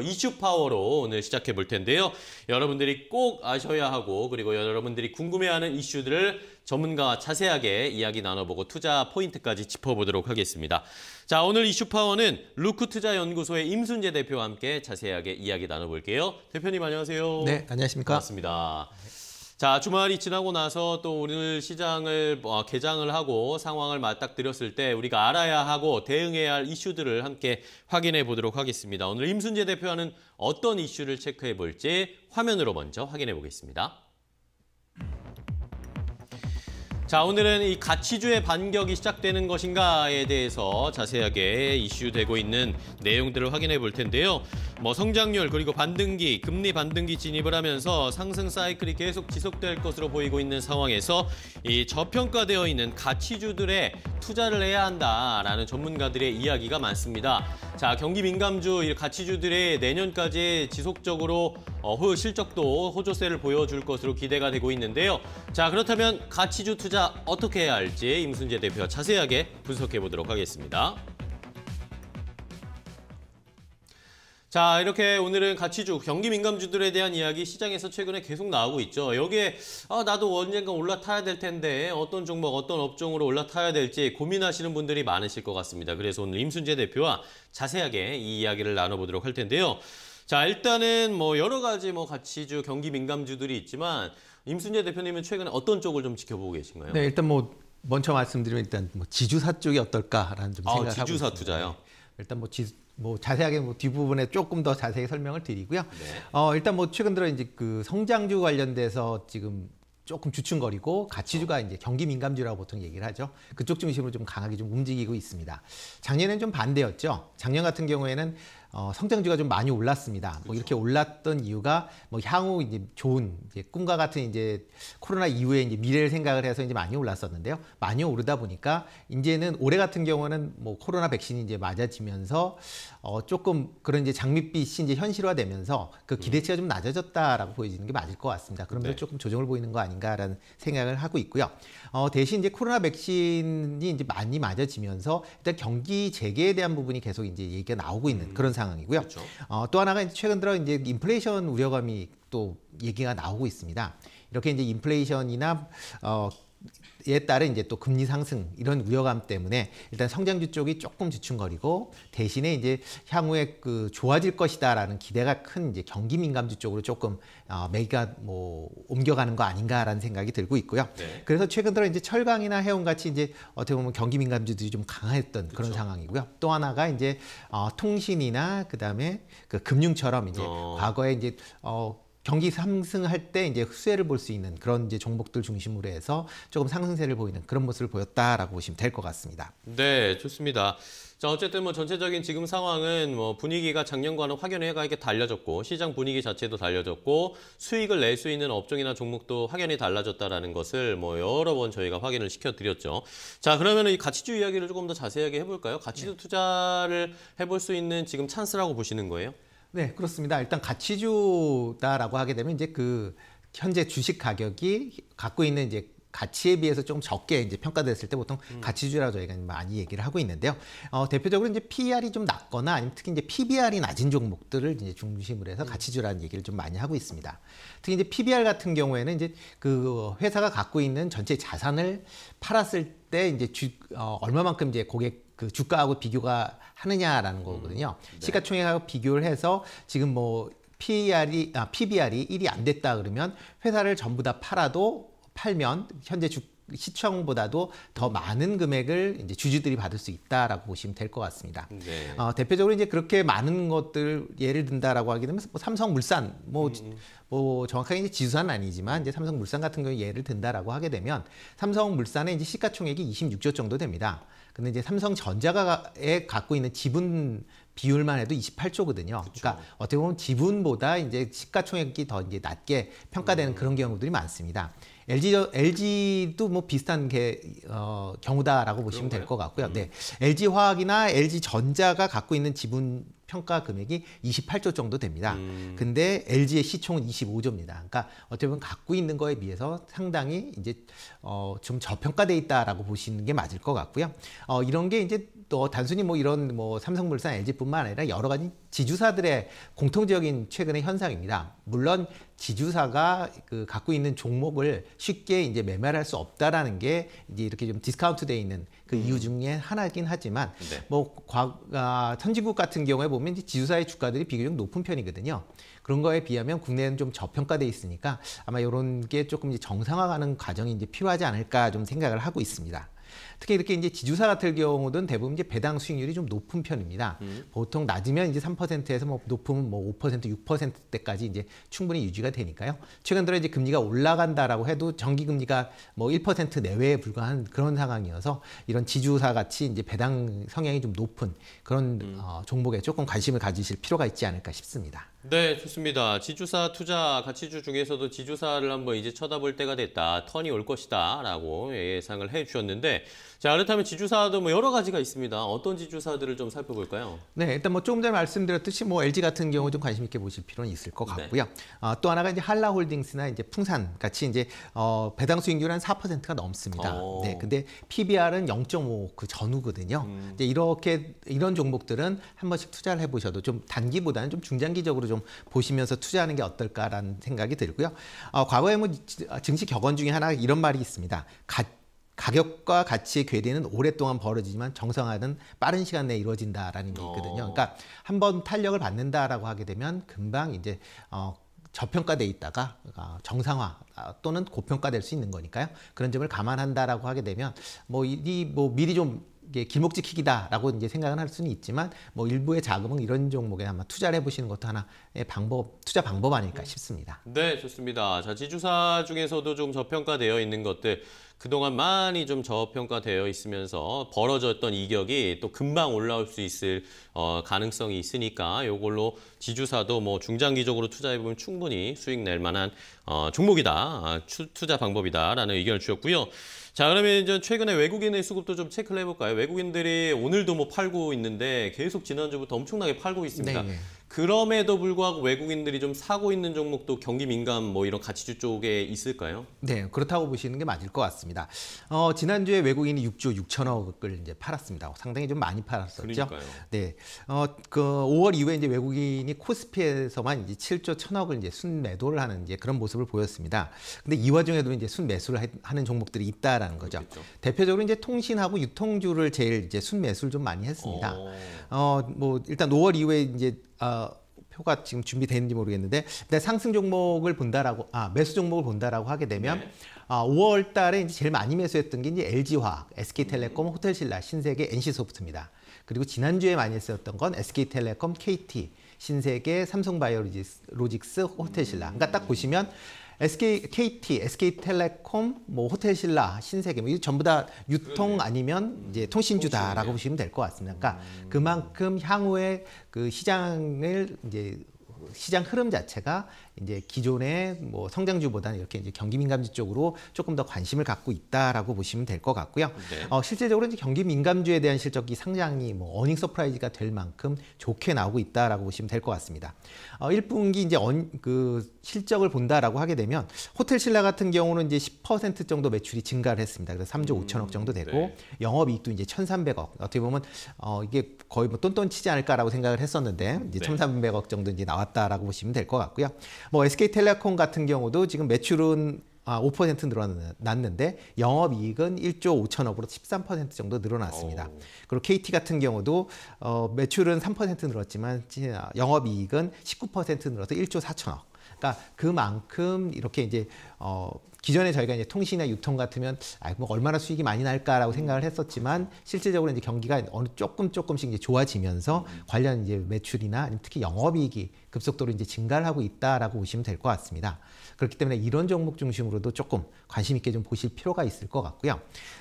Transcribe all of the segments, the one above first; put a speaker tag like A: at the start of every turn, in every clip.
A: 이슈 파워로 오늘 시작해 볼 텐데요. 여러분들이 꼭 아셔야 하고 그리고 여러분들이 궁금해하는 이슈들을 전문가와 자세하게 이야기 나눠보고 투자 포인트까지 짚어보도록 하겠습니다. 자 오늘 이슈 파워는 루크투자연구소의 임순재 대표와 함께 자세하게 이야기 나눠볼게요. 대표님 안녕하세요. 네 안녕하십니까. 반갑습니다. 자, 주말이 지나고 나서 또 오늘 시장을 어, 개장을 하고 상황을 맞닥뜨렸을 때 우리가 알아야 하고 대응해야 할 이슈들을 함께 확인해 보도록 하겠습니다. 오늘 임순재 대표와는 어떤 이슈를 체크해 볼지 화면으로 먼저 확인해 보겠습니다. 자, 오늘은 이 가치주의 반격이 시작되는 것인가에 대해서 자세하게 이슈되고 있는 내용들을 확인해 볼 텐데요. 뭐 성장률 그리고 반등기, 금리 반등기 진입을 하면서 상승 사이클이 계속 지속될 것으로 보이고 있는 상황에서 이 저평가되어 있는 가치주들의 투자를 해야 한다라는 전문가들의 이야기가 많습니다. 자, 경기 민감주 이 가치주들의 내년까지 지속적으로 어, 실적도 호조세를 보여줄 것으로 기대가 되고 있는데요. 자, 그렇다면 가치주 투자 진짜 어떻게 해야 할지 임순재 대표와 자세하게 분석해 보도록 하겠습니다. 자 이렇게 오늘은 가치주 경기 민감주들에 대한 이야기 시장에서 최근에 계속 나오고 있죠. 여기에 아, 나도 언젠가 올라타야 될 텐데 어떤 종목 어떤 업종으로 올라타야 될지 고민하시는 분들이 많으실 것 같습니다. 그래서 오늘 임순재 대표와 자세하게 이 이야기를 나눠보도록 할 텐데요. 자 일단은 뭐 여러 가지 뭐 가치주 경기 민감주들이 있지만 임순재 대표님은 최근에 어떤 쪽을 좀 지켜보고 계신가요? 네, 일단
B: 뭐 먼저 말씀드리면 일단 뭐 지주사 쪽이 어떨까라는 좀 아, 생각을 아, 지주사 하고 투자요. 네, 일단 뭐, 지, 뭐 자세하게 뭐 뒷부분에 조금 더 자세히 설명을 드리고요. 네. 어, 일단 뭐 최근 들어 이제 그 성장주 관련돼서 지금 조금 주춤거리고 가치주가 이제 경기 민감주라고 보통 얘기를 하죠. 그쪽 중심으로 좀 강하게 좀 움직이고 있습니다. 작년엔 좀 반대였죠. 작년 같은 경우에는 어, 성장주가 좀 많이 올랐습니다. 그렇죠. 뭐 이렇게 그렇죠. 올랐던 이유가 뭐 향후 이제 좋은 이제 꿈과 같은 이제 코로나 이후에 이제 미래를 생각을 해서 이제 많이 올랐었는데요. 많이 오르다 보니까 이제는 올해 같은 경우는 뭐 코로나 백신이 이제 맞아지면서 어, 조금 그런 이제 장밋빛이 이제 현실화되면서 그 음. 기대치가 좀 낮아졌다라고 보여지는 게 맞을 것 같습니다. 그러면서 네. 조금 조정을 보이는 거 아닌가라는 생각을 하고 있고요. 어, 대신 이제 코로나 백신이 이제 많이 맞아지면서 일단 경기 재개에 대한 부분이 계속 이제 얘기가 나오고 있는 음. 그런 상황. 상황이고요. 그렇죠. 어, 또 하나가 최근 들어 이제 인플레이션 우려감이 또 얘기가 나오고 있습니다. 이렇게 이제 인플레이션이나 어, 이에 따른 이제 또 금리 상승 이런 우려감 때문에 일단 성장주 쪽이 조금 주춤거리고 대신에 이제 향후에 그 좋아질 것이다라는 기대가 큰 이제 경기 민감주 쪽으로 조금 어, 매기가 뭐 옮겨가는 거 아닌가라는 생각이 들고 있고요. 네. 그래서 최근 들어 이제 철강이나 해운 같이 이제 어떻게 보면 경기 민감주들이 좀 강했던 그쵸. 그런 그렇죠. 상황이고요. 또 하나가 이제 어, 통신이나 그다음에 그 금융처럼 이제 어. 과거에 이제 어 경기 상승할 때 이제 흡수혜를 볼 수 있는 그런 이제 종목들 중심으로 해서 조금 상승세를 보이는 그런 모습을 보였다라고 보시면 될 것 같습니다.
A: 네, 좋습니다. 자, 어쨌든 뭐 전체적인 지금 상황은 뭐 분위기가 작년과는 확연히가 해 이렇게 달려졌고 시장 분위기 자체도 달려졌고 수익을 낼 수 있는 업종이나 종목도 확연히 달라졌다라는 것을 뭐 여러 번 저희가 확인을 시켜드렸죠. 자, 그러면이 가치주 이야기를 조금 더 자세하게 해볼까요? 가치주 네. 투자를 해볼 수 있는 지금 찬스라고 보시는 거예요? 네,
B: 그렇습니다. 일단 가치주다라고 하게 되면 이제 그 현재 주식 가격이 갖고 있는 이제 가치에 비해서 좀 적게 이제 평가됐을 때 보통 음. 가치주라고 저희가 많이 얘기를 하고 있는데요. 어, 대표적으로 이제 PER이 좀 낮거나 아니면 특히 이제 PBR이 낮은 종목들을 이제 중심으로 해서 음. 가치주라는 얘기를 좀 많이 하고 있습니다. 특히 이제 PBR 같은 경우에는 이제 그 회사가 갖고 있는 전체 자산을 팔았을 때 이제 주, 어, 얼마만큼 이제 고객 그 주가하고 비교가 하느냐라는 거거든요. 음, 네. 시가총액하고 비교를 해서 지금 뭐 PER이 아, PBR이 1이 안 됐다 그러면 회사를 전부 다 팔아도 팔면 현재 주 시청보다도 더 많은 금액을 이제 주주들이 받을 수 있다라고 보시면 될 것 같습니다. 네. 어, 대표적으로 이제 그렇게 많은 것들 예를 든다라고 하게 되면 뭐 삼성물산 뭐, 음. 뭐 정확하게 이제 지수는 아니지만 이제 삼성물산 같은 경우 예를 든다라고 하게 되면 삼성물산의 이제 시가총액이 26조 정도 됩니다. 근데 이제 삼성전자가에 갖고 있는 지분 비율만 해도 28조거든요. 그쵸. 그러니까 어떻게 보면 지분보다 이제 시가총액이 더 이제 낮게 평가되는 음. 그런 경우들이 많습니다. LG LG도 뭐 비슷한 게 어, 경우다라고 보시면 될 것 같고요. 음. 네, LG 화학이나 LG 전자가 갖고 있는 지분 평가 금액이 28조 정도 됩니다. 음. 근데 LG의 시총은 25조입니다. 그러니까 어떻게 보면 갖고 있는 거에 비해서 상당히 이제 어, 좀 저평가돼 있다라고 보시는 게 맞을 것 같고요. 어, 이런 게 이제 또 단순히 뭐 이런 뭐 삼성물산 LG뿐만 아니라 여러 가지 지주사들의 공통적인 최근의 현상입니다. 물론 지주사가 그 갖고 있는 종목을 쉽게 이제 매매할 수 없다라는 게 이제 이렇게 좀 디스카운트돼 있는 그 음. 이유 중에 하나긴 하지만 네. 뭐 과, 아, 선진국 같은 경우에 보면 지주사의 주가들이 비교적 높은 편이거든요. 그런 거에 비하면 국내는 좀 저평가돼 있으니까 아마 이런 게 조금 이제 정상화가는 과정이 이제 필요하지 않을까 좀 생각을 하고 있습니다. 특히 이렇게 이제 지주사 같은 경우는 대부분 이제 배당 수익률이 좀 높은 편입니다. 음. 보통 낮으면 이제 3%에서 뭐 높으면 뭐 5%, 6%대까지 이제 충분히 유지가 되니까요. 최근 들어 이제 금리가 올라간다라고 해도 정기 금리가 뭐 1% 내외에 불과한 그런 상황이어서 이런 지주사 같이 이제 배당 성향이 좀 높은 그런 음. 어, 종목에 조금 관심을 가지실 필요가 있지 않을까 싶습니다.
A: 네, 좋습니다. 지주사 투자 가치주 중에서도 지주사를 한번 이제 쳐다볼 때가 됐다. 턴이 올 것이다. 라고 예상을 해 주셨는데, 자, 그렇다면 지주사도 뭐 여러 가지가 있습니다. 어떤 지주사들을 좀 살펴볼까요?
B: 네, 일단 뭐 조금 전에 말씀드렸듯이 뭐 LG 같은 경우 좀 관심 있게 보실 필요는 있을 것 네. 같고요. 네. 어, 또 하나가 이제 한라홀딩스나 이제 풍산 같이 이제 어, 배당 수익률 한 4%가 넘습니다. 오. 어. 네, 근데 PBR은 0.5 그 전후거든요. 음. 이제 이렇게 이런 종목들은 한 번씩 투자를 해보셔도 좀 단기보다는 좀 중장기적으로 좀 보시면서 투자하는 게 어떨까라는 생각이 들고요. 어, 과거에 뭐 증시 격언 중에 하나 이런 말이 있습니다. 가, 가격과 가치의 괴리는 오랫동안 벌어지지만 정상화는 빠른 시간 내에 이루어진다라는 게 있거든요. 어. 그러니까 한번 탄력을 받는다라고 하게 되면 금방 이제 어, 저평가돼 있다가 어, 정상화 어, 또는 고평가될 수 있는 거니까요. 그런 점을 감안한다라고 하게 되면 뭐 이뭐 뭐 미리 좀 이게 길목 지키기다라고 이제 생각을할 수는 있지만 뭐 일부의 자금은 이런 종목에 아마 투자를 해보시는 것도 하나의 방법 투자 방법 아닐까 싶습니다.
A: 네 좋습니다. 자 지주사 중에서도 좀 저평가되어 있는 것들 그동안 많이 좀 저평가되어 있으면서 벌어졌던 이격이 또 금방 올라올 수 있을 어, 가능성이 있으니까 이걸로 지주사도 뭐 중장기적으로 투자해보면 충분히 수익 낼 만한 어, 종목이다. 아, 투자 방법이다라는 의견을 주셨고요. 자, 그러면 이제 최근에 외국인의 수급도 좀 체크를 해볼까요? 외국인들이 오늘도 뭐 팔고 있는데 계속 지난주부터 엄청나게 팔고 있습니다. 네. 예. 그럼에도 불구하고 외국인들이 좀 사고 있는 종목도 경기 민감 뭐 이런 가치주 쪽에 있을까요?
B: 네, 그렇다고 보시는 게 맞을 것 같습니다. 어, 지난주에 외국인이 6조 6천억을 이제 팔았습니다. 상당히 좀 많이 팔았었죠. 그러니까요. 네, 어, 그 5월 이후에 이제 외국인이 코스피에서만 이제 7조 1천억을 이제 순매도를 하는 이제 그런 모습을 보였습니다. 근데 이 와중에도 이제 순매수를 하는 종목들이 있다라는 거죠. 그렇겠죠. 대표적으로 이제 통신하고 유통주를 제일 이제 순매수를 좀 많이 했습니다. 어, 어 뭐 일단 5월 이후에 이제 어, 표가 지금 준비되는지 어있 모르겠는데 근데 상승 종목을 본다라고 아 매수 종목을 본다라고 하게 되면 네. 아, 5월 달에 이제 제일 많이 매수했던 게 이제 LG화학, SK텔레콤, 음. 호텔신라, 신세계, NC소프트입니다. 그리고 지난주에 많이 쓰였던 건 SK텔레콤, KT, 신세계, 삼성바이오로직스, 호텔신라. 그러니까 딱 음. 보시면 SK, KT, SK텔레콤, 뭐 호텔신라, 신세계 뭐 이게 전부 다 유통 아니면 이제 통신주다라고 보시면 될 것 같습니다. 그러니까 음. 그만큼 향후에 그 시장을 이제 시장 흐름 자체가 이제 기존의 뭐 성장주보다는 이렇게 이제 경기 민감주 쪽으로 조금 더 관심을 갖고 있다라고 보시면 될 것 같고요. 네. 어, 실제적으로 이제 경기 민감주에 대한 실적이 상당히 뭐 어닝 서프라이즈가 될 만큼 좋게 나오고 있다라고 보시면 될 것 같습니다. 어, 1분기 이제 언, 그 실적을 본다라고 하게 되면 호텔 신라 같은 경우는 이제 10% 정도 매출이 증가를 했습니다. 그래서 3조 음, 5천억 정도 되고 네. 영업이익도 이제 1,300억 어떻게 보면 어, 이게 거의 뭐 똔똔 치지 않을까라고 생각을 했었는데 이제 네. 1,300억 정도 이제 나왔다라고 보시면 될 것 같고요. 뭐 SK텔레콤 같은 경우도 지금 매출은 아, 5% 늘어났는데 영업 이익은 1조 5천억으로 13% 정도 늘어났습니다. 오. 그리고 KT 같은 경우도 어, 매출은 3% 늘었지만 아, 영업 이익은 19% 늘어서 1조 4천억. 그러니까 그만큼 이렇게 이제 어 기존에 저희가 이제 통신이나 유통 같으면 아, 뭐 얼마나 수익이 많이 날까라고 생각을 했었지만 실질적으로 이제 경기가 어느 조금 조금씩 이제 좋아지면서 관련 이제 매출이나 아니면 특히 영업이익이 급속도로 이제 증가를 하고 있다라고 보시면 될 것 같습니다. 그렇기 때문에 이런 종목 중심으로도 조금 관심 있게 좀 보실 필요가 있을 것 같고요.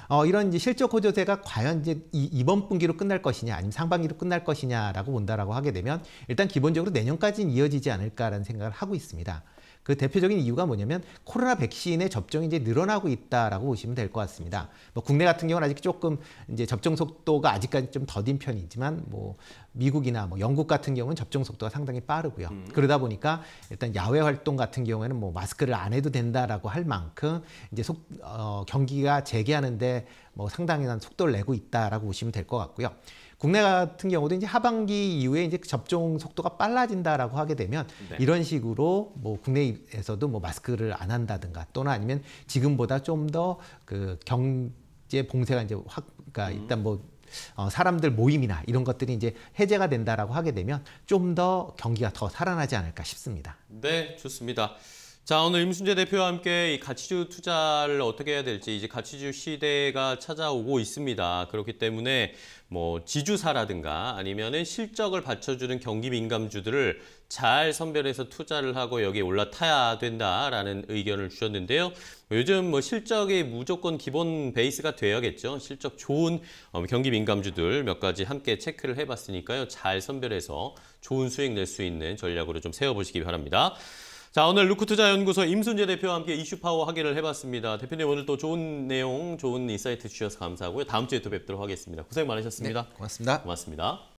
B: 어, 이런 이제 실적 호조세가 과연 이제 이, 번 분기로 끝날 것이냐 아니면 상반기로 끝날 것이냐라고 본다라고 하게 되면 일단 기본적으로 내년까지는 이어지지 않을까라는 생각을 하고 있습니다. 그 대표적인 이유가 뭐냐면 코로나 백신의 접종이 이제 늘어나고 있다라고 보시면 될 것 같습니다. 뭐 국내 같은 경우는 아직 조금 이제 접종 속도가 아직까지 좀 더딘 편이지만 뭐 미국이나 뭐 영국 같은 경우는 접종 속도가 상당히 빠르고요. 음. 그러다 보니까 일단 야외 활동 같은 경우에는 뭐 마스크를 안 해도 된다라고 할 만큼 이제 속, 어, 경기가 재개하는데 뭐상당히난 속도를 내고 있다라고 보시면 될 것 같고요. 국내 같은 경우도 이제 하반기 이후에 이제 접종 속도가 빨라진다라고 하게 되면 네. 이런 식으로 뭐 국내에서도 뭐 마스크를 안 한다든가 또는 아니면 지금보다 좀 더 그 경제 봉쇄가 이제 확 그러니까 음. 일단 뭐 어, 사람들 모임이나 이런 것들이 이제 해제가 된다라고 하게 되면 좀 더 경기가 더 살아나지 않을까 싶습니다.
A: 네, 좋습니다. 자 오늘 임순재 대표와 함께 이 가치주 투자를 어떻게 해야 될지 이제 가치주 시대가 찾아오고 있습니다. 그렇기 때문에 뭐 지주사라든가 아니면은 실적을 받쳐주는 경기 민감주들을 잘 선별해서 투자를 하고 여기에 올라타야 된다라는 의견을 주셨는데요. 뭐 요즘 뭐 실적이 무조건 기본 베이스가 되어야겠죠. 실적 좋은 어, 경기 민감주들 몇 가지 함께 체크를 해봤으니까요. 잘 선별해서 좋은 수익 낼 수 있는 전략으로 좀 세워보시기 바랍니다. 자 오늘 루크투자연구소 임순재 대표와 함께 이슈파워 확인을 해봤습니다. 대표님 오늘 또 좋은 내용, 좋은 인사이트 주셔서 감사하고요. 다음 주에 또 뵙도록 하겠습니다. 고생 많으셨습니다. 네, 고맙습니다. 고맙습니다.